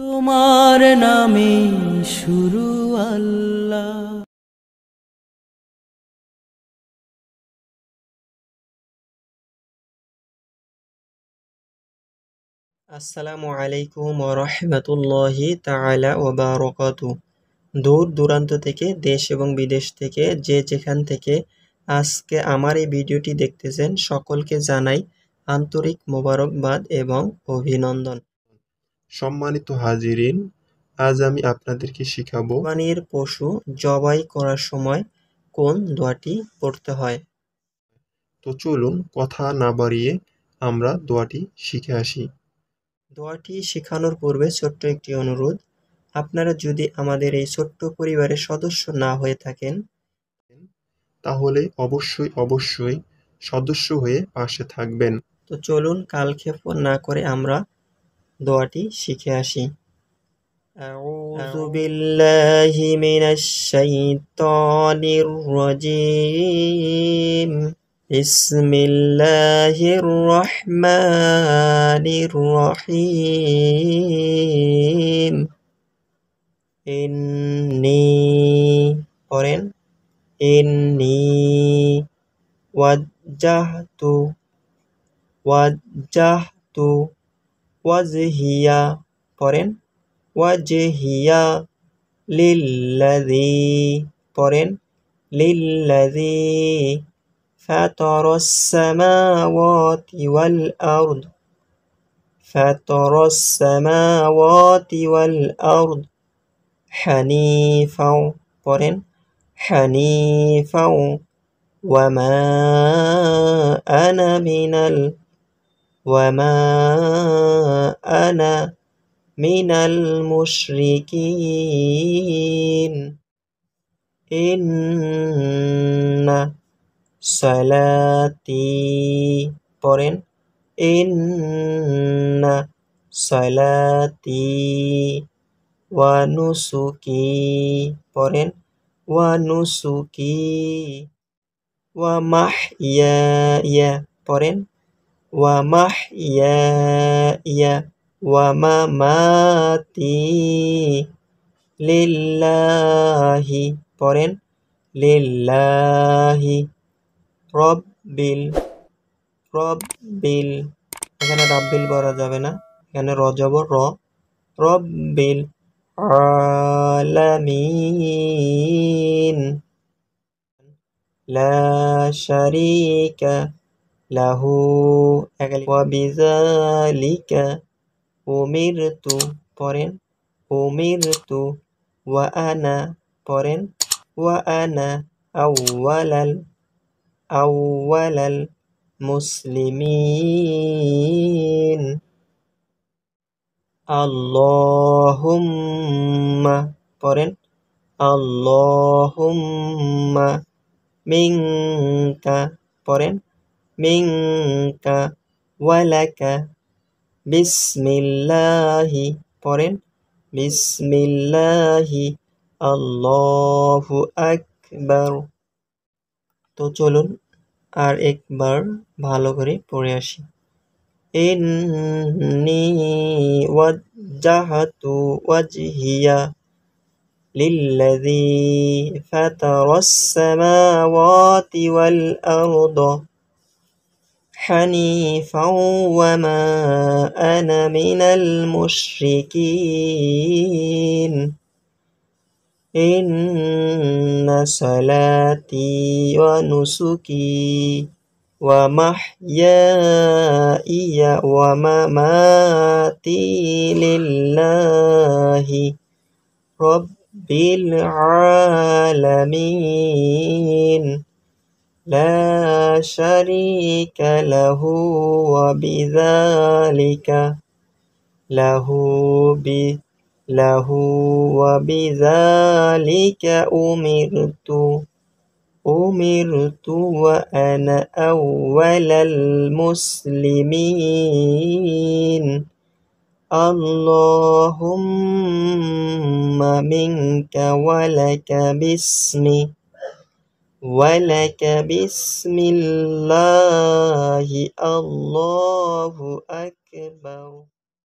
তোমার নামে শুরু আল্লাহ আসসালামু আলাইকুম রহমতুল্লাহি তালা বারকাত দূর দূরান্ত থেকে দেশ এবং বিদেশ থেকে যে যেখান থেকে আজকে আমার এই ভিডিওটি দেখতেছেন সকলকে জানাই আন্তরিক মোবারকবাদ এবং অভিনন্দন সম্মানিত হাজিরিন আজ আমি আপনাদেরকে শিখাবো কোরবানির পশু জবাই করার সময় কোন দোয়াটি পড়তে হয় তো চলুন কথা না বাড়িয়ে আমরা দোয়াটি শিখে আসি দোয়াটি শেখানোর পূর্বে ছোট্ট একটি অনুরোধ আপনারা যদি আমাদের এই ছোট্ট পরিবারের সদস্য না হয়ে থাকেন তাহলে অবশ্যই অবশ্যই সদস্য হয়ে পাশে থাকবেন তো চলুন কালক্ষেপ না করে আমরা দোয়াটি শিখে আসি أعوذ بالله من الشيطان الرجيم بسم الله الرحمن الرحيم إني قرن إني وجهت وجهت وجهي পড়েন وجهي للذي পড়েন للذي فطر السماوات والأرض فطر السماوات والأرض حنيفا قرن حنيفا وما أنا من ال وما ana minal المشركين inna salati porin inna salati wa nusuki porin wa nusuki wa mahyaya porin ومحياي ومماتي لله পড়েন লিল্লাহি রব্বিল রব্বিল এখানে রাব্বিল বলা যাবে না এখানে রজব র রব্বিল আলামিন লা শারীকা লাহু ওয়াবিজালিকা ওমির তু পরেন ওমির তু ওয়া আনা পরেন ওয়া আনা আউ্বালাল আউ্বালাল মুসলিমিন আল্লাহুম্মা পড়েন আল্লাহুম্মা মিঙ্কা পড়েন মিঙ্কা ওয়ালাকা বিসমিল্লাহি পড়েন বিসমিল্লাহি আল্লাহু আকবার তো চলুন আর একবার ভালো করে পড়ে আসি ইন্নি ওয়াজ্জাহাতু ওয়াজহিয়া للذي فطر السماوات والأرض حنيفا وما أنا من المشركين إن صلاتي ونسكي ومحياي ومماتي لله رب العالمين لا شريك له وبذلك له ب له وبذلك أمرت أمرت وأنا أول المسلمين اللهم منك ولك باسمي ولك بسم الله الله أكبر